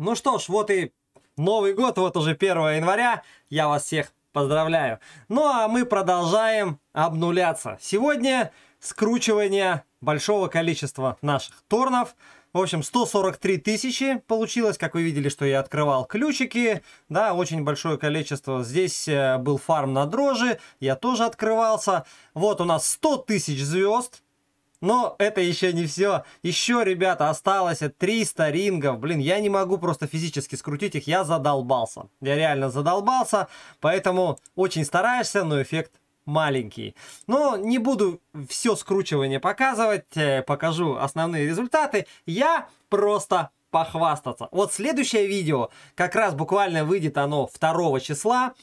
Ну что ж, вот и Новый год, вот уже 1 января. Я вас всех поздравляю. Ну а мы продолжаем обнуляться. Сегодня скручивание большого количества наших торнов. В общем, 143 тысячи получилось. Как вы видели, что я открывал ключики. Да, очень большое количество. Здесь э, был фарм на дрожжи. Я тоже открывался. Вот у нас 100 тысяч звезд. Но это еще не все. Еще, ребята, осталось 300 рингов. Блин, я не могу просто физически скрутить их. Я задолбался. Я реально задолбался. Поэтому очень стараешься, но эффект маленький. Но не буду все скручивание показывать. Э, покажу основные результаты. Я просто похвастаться. Вот следующее видео, как раз буквально выйдет оно 2 числа.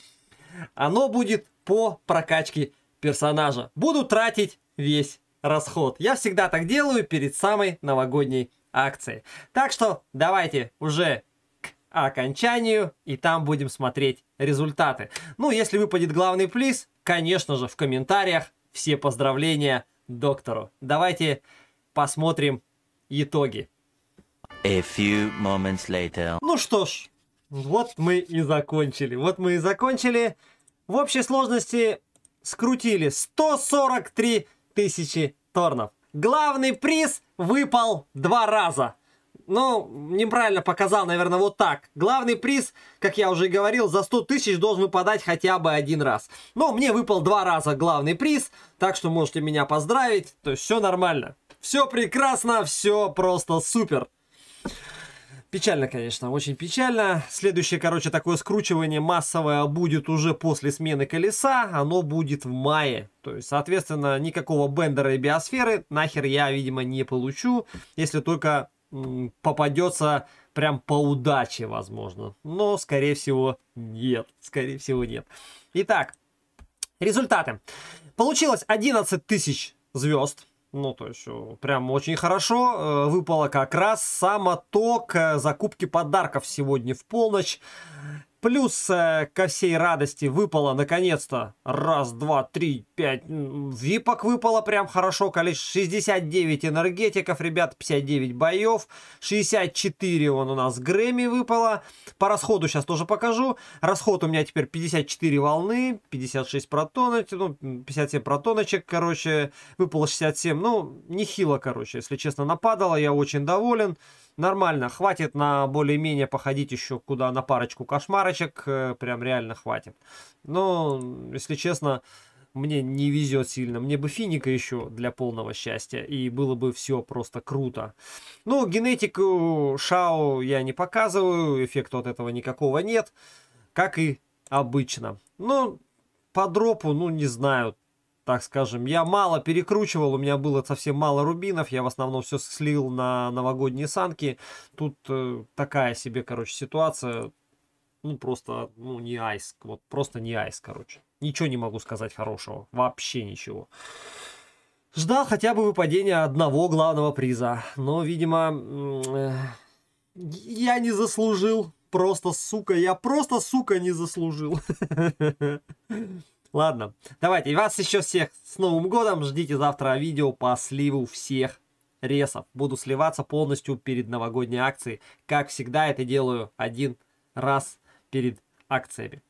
Оно будет по прокачке персонажа. Буду тратить весь расход. Я всегда так делаю перед самой новогодней акцией. Так что давайте уже к окончанию, и там будем смотреть результаты. Ну, если выпадет главный приз, конечно же, в комментариях все поздравления доктору. Давайте посмотрим итоги. A few moments later. Ну что ж, вот мы и закончили. Вот мы и закончили. В общей сложности скрутили 143 тысячи торнов. Главный приз выпал два раза. Ну, неправильно показал, наверное, вот так. Главный приз, как я уже и говорил, за 100 тысяч должен выпадать хотя бы один раз. Но мне выпал два раза главный приз, так что можете меня поздравить. То есть все нормально. Все прекрасно, все просто супер. Печально, конечно, очень печально. Следующее, короче, такое скручивание массовое будет уже после смены колеса. Оно будет в мае. То есть, соответственно, никакого бендера и биосферы нахер я, видимо, не получу. Если только попадется прям по удаче, возможно. Но, скорее всего, нет. Скорее всего, нет. Итак, результаты. Получилось 11 тысяч звезд. Ну, то есть, прям очень хорошо. Э, выпало как раз сам отток э, закупки подарков сегодня в полночь. Плюс э, ко всей радости выпало наконец-то раз, два, три, 5. Випок выпало прям хорошо. Количество 69 энергетиков, ребят, 59 боев. 64 он у нас Грэмми выпало. По расходу сейчас тоже покажу. Расход у меня теперь 54 волны, 56 протоночек, ну, 57 протоночек, короче. Выпало 67. Ну, нехило, короче. Если честно, нападало. Я очень доволен нормально, хватит на более-менее походить еще куда на парочку кошмарочек, э, прям реально хватит. Но, если честно, мне не везет сильно. Мне бы финика еще для полного счастья, и было бы все просто круто. Ну, генетику Шао я не показываю, эффекта от этого никакого нет, как и обычно. Ну по дропу, ну, не знаю, так скажем. Я мало перекручивал, у меня было совсем мало рубинов, я в основном все слил на новогодние санки. Тут э, такая себе, короче, ситуация ну, просто, ну, не айс. Вот просто не айс, короче. Ничего не могу сказать хорошего. Вообще ничего. Ждал хотя бы выпадения одного главного приза. Но, видимо, э, я не заслужил. Просто, сука, я просто, сука, не заслужил. Ладно, давайте, вас еще всех с Новым Годом. Ждите завтра видео по сливу всех ресов. Буду сливаться полностью перед новогодней акцией. Как всегда, это делаю один раз перед акциями.